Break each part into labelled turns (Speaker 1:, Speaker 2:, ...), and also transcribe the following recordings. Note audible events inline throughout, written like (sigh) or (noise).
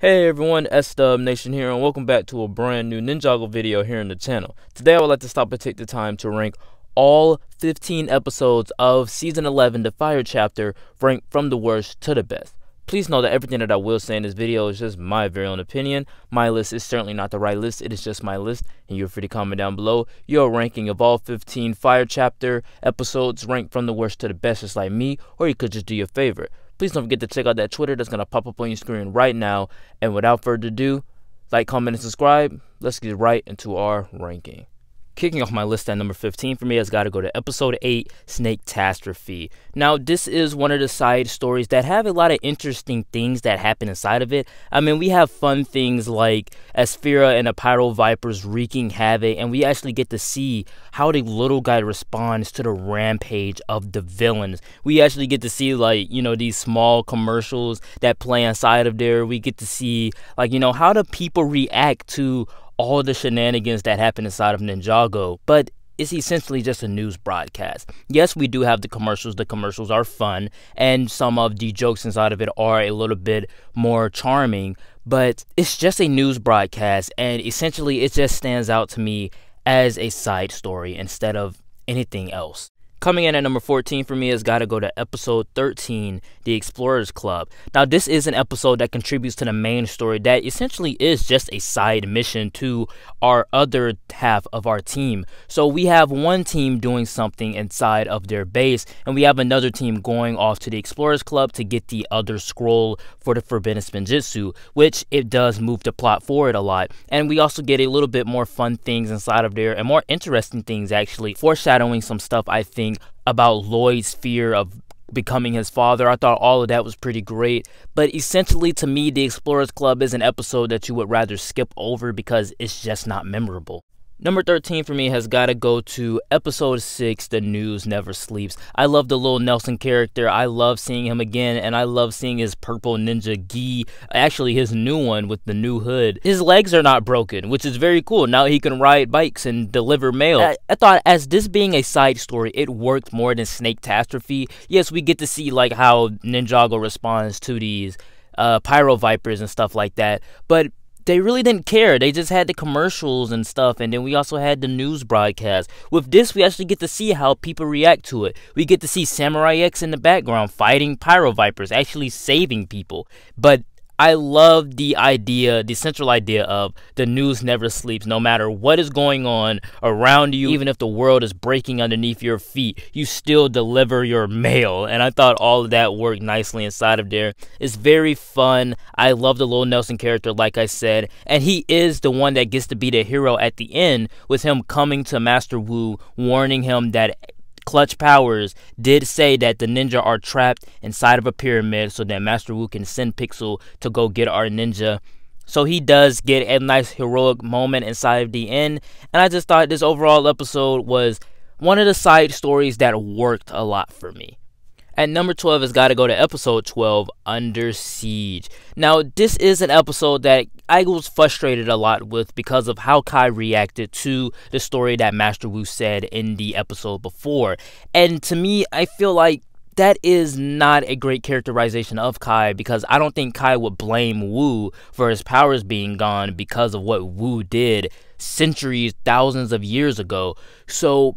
Speaker 1: Hey everyone, S-Dub Nation here and welcome back to a brand new Ninjago video here in the channel. Today I would like to stop and take the time to rank all 15 episodes of Season 11, The Fire Chapter, ranked from the worst to the best. Please know that everything that I will say in this video is just my very own opinion. My list is certainly not the right list, it is just my list, and you're free to comment down below your ranking of all 15 Fire Chapter episodes ranked from the worst to the best just like me, or you could just do your favorite please don't forget to check out that Twitter that's going to pop up on your screen right now. And without further ado, like, comment, and subscribe. Let's get right into our ranking. Kicking off my list at number 15 for me has got to go to episode 8, Snake Catastrophe. Now, this is one of the side stories that have a lot of interesting things that happen inside of it. I mean, we have fun things like Esphira and the Pyro Vipers wreaking havoc, and we actually get to see how the little guy responds to the rampage of the villains. We actually get to see, like, you know, these small commercials that play inside of there. We get to see, like, you know, how do people react to all the shenanigans that happen inside of Ninjago, but it's essentially just a news broadcast. Yes, we do have the commercials. The commercials are fun, and some of the jokes inside of it are a little bit more charming, but it's just a news broadcast, and essentially it just stands out to me as a side story instead of anything else. Coming in at number 14 for me has got to go to episode 13, The Explorers Club. Now, this is an episode that contributes to the main story that essentially is just a side mission to our other half of our team. So, we have one team doing something inside of their base, and we have another team going off to the Explorers Club to get the other scroll for the Forbidden Spinjitzu, which it does move the plot forward a lot. And we also get a little bit more fun things inside of there and more interesting things, actually, foreshadowing some stuff I think about Lloyd's fear of becoming his father. I thought all of that was pretty great. But essentially, to me, The Explorers Club is an episode that you would rather skip over because it's just not memorable. Number 13 for me has got to go to episode 6, The News Never Sleeps. I love the little Nelson character. I love seeing him again, and I love seeing his purple ninja gi, actually, his new one with the new hood. His legs are not broken, which is very cool. Now he can ride bikes and deliver mail. I, I thought, as this being a side story, it worked more than Snake Catastrophe. Yes, we get to see like how Ninjago responds to these uh, pyro vipers and stuff like that. But they really didn't care. They just had the commercials and stuff, and then we also had the news broadcast. With this, we actually get to see how people react to it. We get to see Samurai X in the background fighting Pyro Vipers, actually saving people. But I love the idea, the central idea of the news never sleeps. No matter what is going on around you, even if the world is breaking underneath your feet, you still deliver your mail. And I thought all of that worked nicely inside of there. It's very fun. I love the little Nelson character, like I said. And he is the one that gets to be the hero at the end, with him coming to Master Wu, warning him that Clutch Powers did say that the ninja are trapped inside of a pyramid so that Master Wu can send Pixel to go get our ninja. So he does get a nice heroic moment inside of the end. And I just thought this overall episode was one of the side stories that worked a lot for me. At number 12 has got to go to episode 12, Under Siege. Now, this is an episode that I was frustrated a lot with because of how Kai reacted to the story that Master Wu said in the episode before. And to me, I feel like that is not a great characterization of Kai because I don't think Kai would blame Wu for his powers being gone because of what Wu did centuries, thousands of years ago. So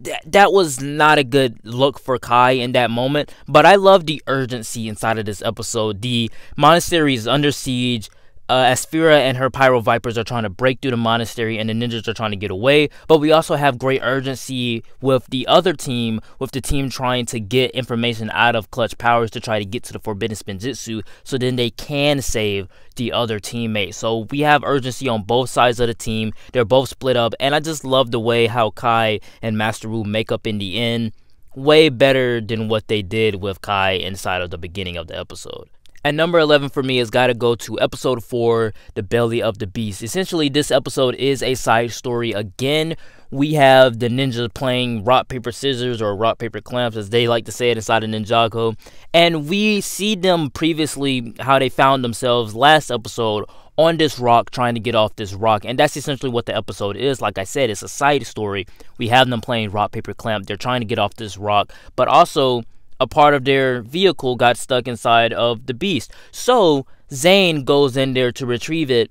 Speaker 1: that that was not a good look for Kai in that moment. But I love the urgency inside of this episode. The monastery is under siege uh, Asphira and her Pyro Vipers are trying to break through the monastery and the ninjas are trying to get away. But we also have great urgency with the other team, with the team trying to get information out of Clutch Powers to try to get to the Forbidden Spinjitzu so then they can save the other teammate. So we have urgency on both sides of the team. They're both split up. And I just love the way how Kai and Master Wu make up in the end. Way better than what they did with Kai inside of the beginning of the episode. And number 11 for me has got to go to episode 4, The Belly of the Beast. Essentially, this episode is a side story again. We have the ninjas playing rock, paper, scissors, or rock, paper, clamps, as they like to say it inside of Ninjago. And we see them previously, how they found themselves last episode on this rock trying to get off this rock and that's essentially what the episode is like i said it's a side story we have them playing rock paper clamp they're trying to get off this rock but also a part of their vehicle got stuck inside of the beast. So Zane goes in there to retrieve it.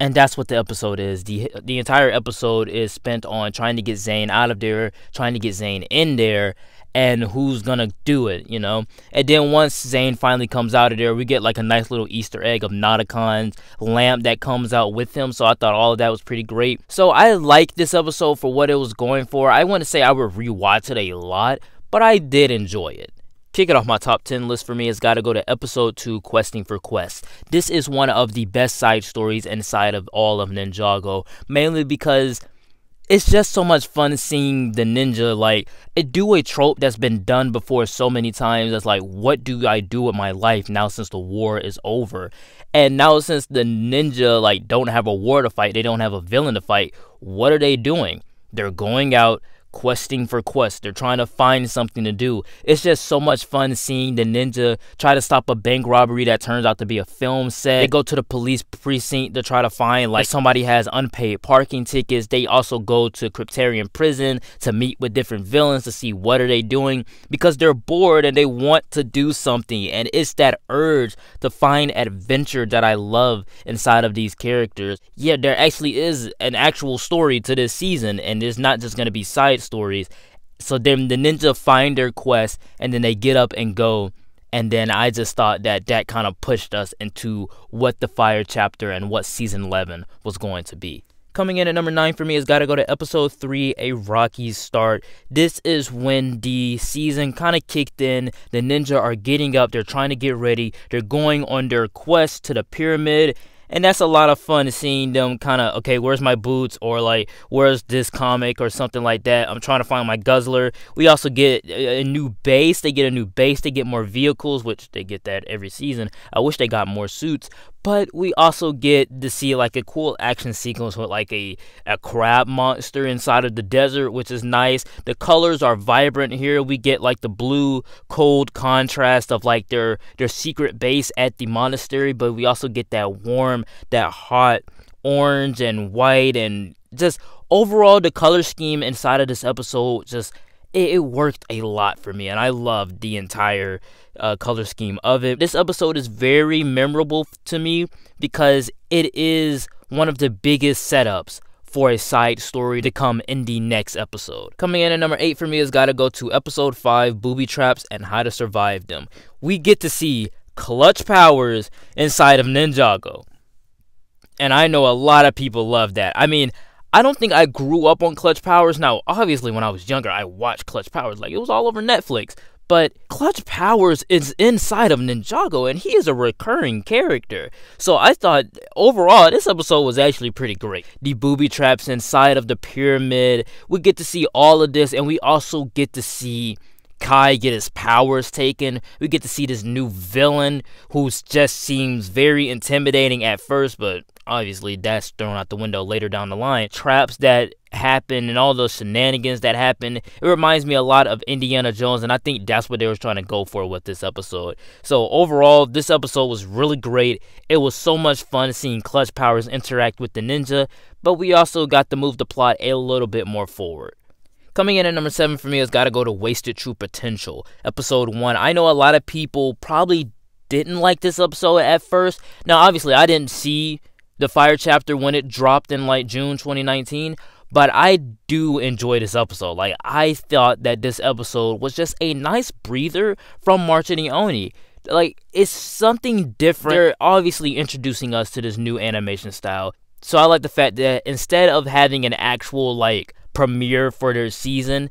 Speaker 1: And that's what the episode is. The the entire episode is spent on trying to get Zane out of there, trying to get Zane in there, and who's gonna do it, you know? And then once Zane finally comes out of there, we get like a nice little Easter egg of Nauticon's lamp that comes out with him. So I thought all of that was pretty great. So I like this episode for what it was going for. I wanna say I would rewatch it a lot but I did enjoy it. Kick it off my top 10 list for me has got to go to episode 2 Questing for Quest. This is one of the best side stories inside of all of Ninjago, mainly because it's just so much fun seeing the ninja like do a trope that's been done before so many times that's like what do i do with my life now since the war is over and now since the ninja like don't have a war to fight they don't have a villain to fight what are they doing they're going out questing for quests. They're trying to find something to do. It's just so much fun seeing the ninja try to stop a bank robbery that turns out to be a film set. They go to the police precinct to try to find like somebody has unpaid parking tickets. They also go to Cryptarian prison to meet with different villains to see what are they doing because they're bored and they want to do something. And it's that urge to find adventure that I love inside of these characters. Yeah, there actually is an actual story to this season and it's not just going to be side stories. So then the ninja find their quest and then they get up and go. And then I just thought that that kind of pushed us into what the fire chapter and what season 11 was going to be. Coming in at number nine for me has got to go to episode three, A Rocky Start. This is when the season kind of kicked in. The ninja are getting up, they're trying to get ready, they're going on their quest to the pyramid, and that's a lot of fun seeing them kind of okay where's my boots or like where's this comic or something like that i'm trying to find my guzzler we also get a new base they get a new base they get more vehicles which they get that every season i wish they got more suits but we also get to see like a cool action sequence with like a, a crab monster inside of the desert which is nice the colors are vibrant here we get like the blue cold contrast of like their their secret base at the monastery but we also get that warm that hot orange and white and just overall the color scheme inside of this episode just it, it worked a lot for me, and I loved the entire uh, color scheme of it. This episode is very memorable to me because it is one of the biggest setups for a side story to come in the next episode. Coming in at number 8 for me has got to go to episode 5 Booby Traps and How to Survive Them. We get to see clutch powers inside of Ninjago. And I know a lot of people love that. I mean, I don't think I grew up on Clutch Powers. Now, obviously, when I was younger, I watched Clutch Powers. Like, it was all over Netflix. But Clutch Powers is inside of Ninjago, and he is a recurring character. So I thought, overall, this episode was actually pretty great. The booby traps inside of the pyramid. We get to see all of this, and we also get to see Kai get his powers taken. We get to see this new villain who just seems very intimidating at first, but obviously that's thrown out the window later down the line. Traps that happen and all those shenanigans that happen. It reminds me a lot of Indiana Jones, and I think that's what they were trying to go for with this episode. So overall, this episode was really great. It was so much fun seeing Clutch Powers interact with the ninja, but we also got to move the plot a little bit more forward. Coming in at number seven for me has got to go to Wasted True Potential, episode one. I know a lot of people probably didn't like this episode at first. Now, obviously, I didn't see the fire chapter when it dropped in like June 2019, but I do enjoy this episode. Like, I thought that this episode was just a nice breather from Martin Oni. Like, it's something different. They're obviously introducing us to this new animation style. So I like the fact that instead of having an actual, like, premiere for their season.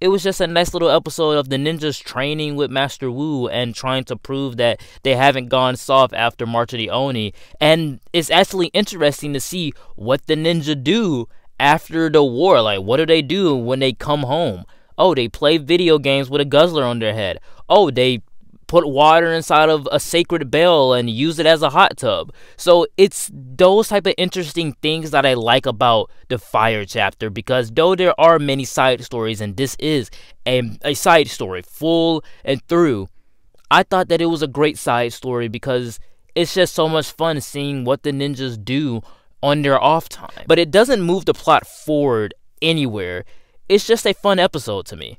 Speaker 1: It was just a nice little episode of the ninjas training with Master Wu and trying to prove that they haven't gone soft after March of the Oni. And it's actually interesting to see what the ninja do after the war. Like, what do they do when they come home? Oh, they play video games with a guzzler on their head. Oh, they put water inside of a sacred bell and use it as a hot tub. So it's those type of interesting things that I like about the fire chapter because though there are many side stories and this is a, a side story full and through, I thought that it was a great side story because it's just so much fun seeing what the ninjas do on their off time. But it doesn't move the plot forward anywhere. It's just a fun episode to me.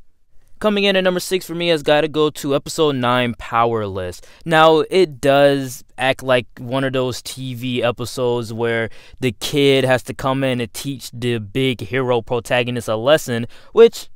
Speaker 1: Coming in at number six for me has got to go to episode nine, Powerless. Now, it does act like one of those TV episodes where the kid has to come in and teach the big hero protagonist a lesson, which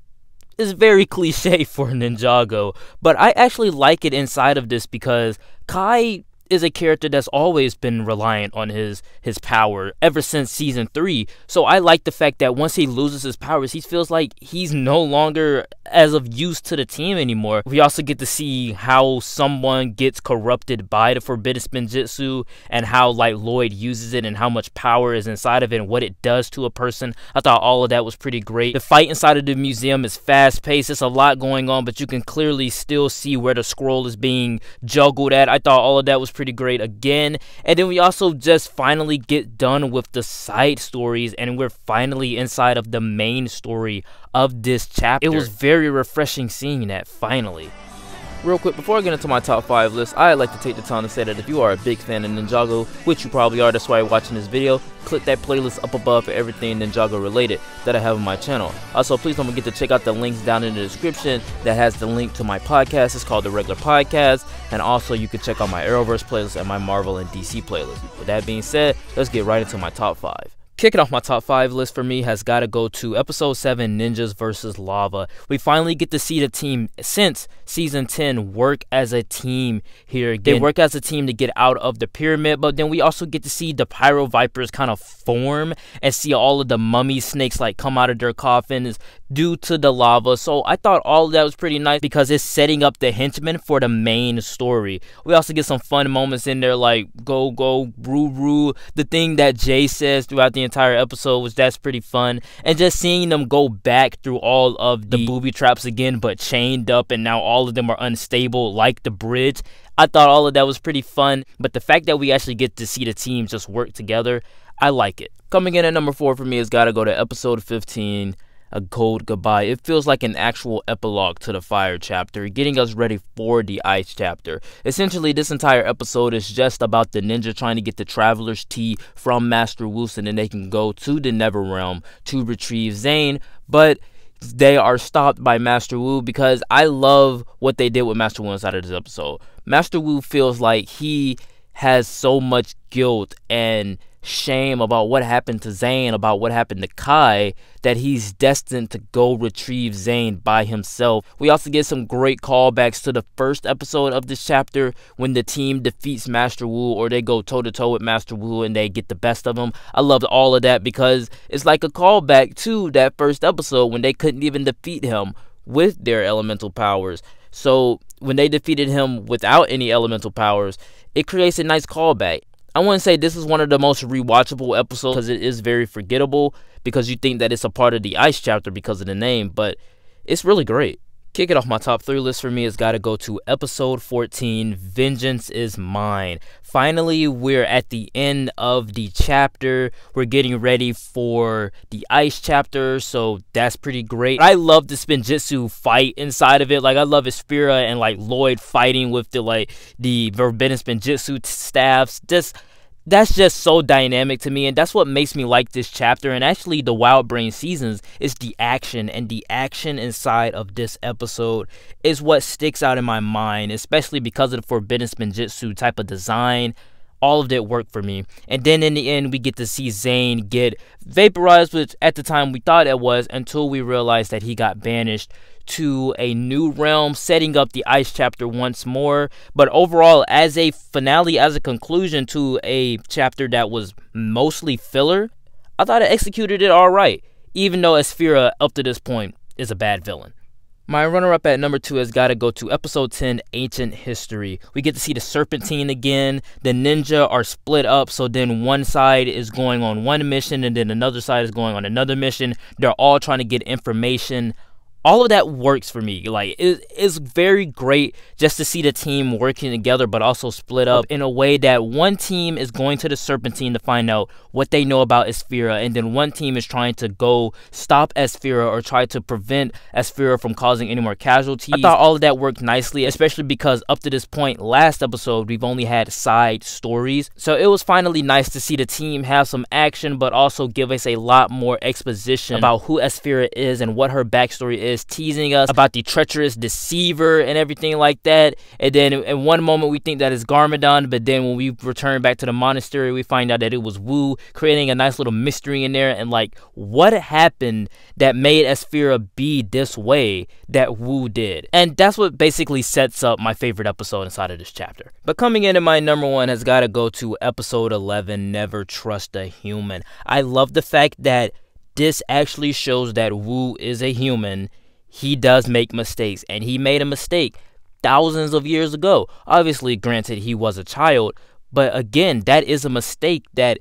Speaker 1: is very (laughs) cliche for Ninjago, but I actually like it inside of this because Kai is a character that's always been reliant on his his power ever since season three. So I like the fact that once he loses his powers, he feels like he's no longer as of use to the team anymore. We also get to see how someone gets corrupted by the forbidden spinjitzu and how like Lloyd uses it and how much power is inside of it and what it does to a person. I thought all of that was pretty great. The fight inside of the museum is fast paced. It's a lot going on, but you can clearly still see where the scroll is being juggled at. I thought all of that was pretty great again. And then we also just finally get done with the side stories and we're finally inside of the main story of this chapter. It was very refreshing seeing that finally. Real quick, before I get into my top 5 list, I'd like to take the time to say that if you are a big fan of Ninjago, which you probably are, that's why you're watching this video, click that playlist up above for everything Ninjago related that I have on my channel. Also, please don't forget to check out the links down in the description that has the link to my podcast. It's called The Regular Podcast. And also, you can check out my Arrowverse playlist and my Marvel and DC playlist. With that being said, let's get right into my top 5. Kicking off my top five list for me has got to go to episode 7 Ninjas vs. Lava. We finally get to see the team since season 10 work as a team here again. They work as a team to get out of the pyramid, but then we also get to see the Pyro Vipers kind of form and see all of the mummy snakes like come out of their coffins, due to the lava. So I thought all that was pretty nice because it's setting up the henchmen for the main story. We also get some fun moments in there like go go brew brew. The thing that Jay says throughout the entire episode was that's pretty fun. And just seeing them go back through all of the booby traps again but chained up and now all of them are unstable like the bridge. I thought all of that was pretty fun, but the fact that we actually get to see the team just work together, I like it. Coming in at number four for me has got to go to episode 15, a cold goodbye. It feels like an actual epilogue to the fire chapter, getting us ready for the ice chapter. Essentially, this entire episode is just about the ninja trying to get the Traveler's Tea from Master Wu so then they can go to the Never Realm to retrieve Zane, but they are stopped by Master Wu because I love what they did with Master Wu inside of this episode. Master Wu feels like he has so much guilt and shame about what happened to Zayn, about what happened to Kai, that he's destined to go retrieve Zayn by himself. We also get some great callbacks to the first episode of this chapter when the team defeats Master Wu or they go toe to toe with Master Wu and they get the best of him. I loved all of that because it's like a callback to that first episode when they couldn't even defeat him with their elemental powers. So when they defeated him without any elemental powers, it creates a nice callback. I wouldn't say this is one of the most rewatchable episodes because it is very forgettable because you think that it's a part of the Ice chapter because of the name, but it's really great. Kick it off my top three list for me has got to go to episode 14 Vengeance is Mine. Finally, we're at the end of the chapter. We're getting ready for the ice chapter, so that's pretty great. I love the Spinjitsu fight inside of it. Like, I love Espira and like Lloyd fighting with the like the Verbenin Spinjitsu staffs. Just that's just so dynamic to me and that's what makes me like this chapter and actually the wild brain seasons is the action and the action inside of this episode is what sticks out in my mind especially because of the forbidden spinjitzu type of design all of it worked for me and then in the end we get to see zane get vaporized which at the time we thought it was until we realized that he got banished to a new realm, setting up the Ice chapter once more. But overall, as a finale, as a conclusion to a chapter that was mostly filler, I thought it executed it all right, even though Esphira, up to this point, is a bad villain. My runner up at number two has got to go to episode 10, Ancient History. We get to see the Serpentine again. The ninja are split up, so then one side is going on one mission and then another side is going on another mission. They're all trying to get information all of that works for me. Like it, it's very great just to see the team working together, but also split up in a way that one team is going to the Serpentine to find out what they know about Esphira, and then one team is trying to go stop Esphira or try to prevent Esphira from causing any more casualties. I thought all of that worked nicely, especially because up to this point, last episode, we've only had side stories. So it was finally nice to see the team have some action, but also give us a lot more exposition about who Esphira is and what her backstory is is teasing us about the treacherous deceiver and everything like that. And then in one moment we think that is Garmadon, but then when we return back to the monastery, we find out that it was Wu, creating a nice little mystery in there. And like, what happened that made Esphira be this way that Wu did? And that's what basically sets up my favorite episode inside of this chapter. But coming into my number one has got to go to episode 11 Never Trust a Human. I love the fact that this actually shows that Wu is a human he does make mistakes, and he made a mistake thousands of years ago. Obviously, granted, he was a child, but again, that is a mistake that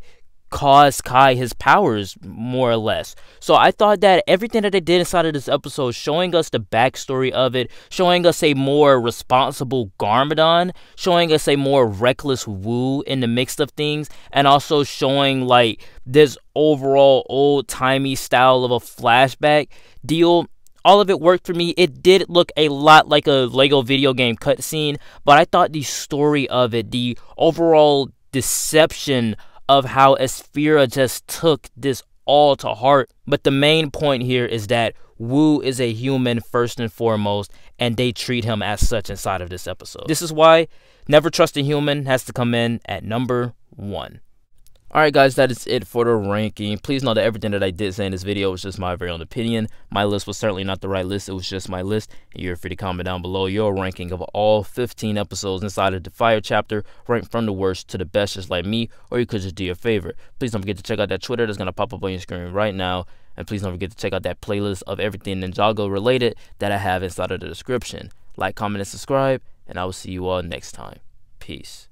Speaker 1: caused Kai his powers, more or less. So I thought that everything that they did inside of this episode, showing us the backstory of it, showing us a more responsible Garmadon, showing us a more reckless Wu in the mix of things, and also showing like this overall old timey style of a flashback deal all of it worked for me. It did look a lot like a Lego video game cutscene, but I thought the story of it, the overall deception of how Esfera just took this all to heart. But the main point here is that Wu is a human first and foremost, and they treat him as such inside of this episode. This is why Never Trust a Human has to come in at number one. Alright guys, that is it for the ranking. Please know that everything that I did say in this video was just my very own opinion. My list was certainly not the right list, it was just my list. You're free to comment down below your ranking of all 15 episodes inside of the Fire chapter, ranked from the worst to the best just like me, or you could just do your favor. Please don't forget to check out that Twitter that's going to pop up on your screen right now. And please don't forget to check out that playlist of everything Ninjago related that I have inside of the description. Like, comment, and subscribe, and I will see you all next time. Peace.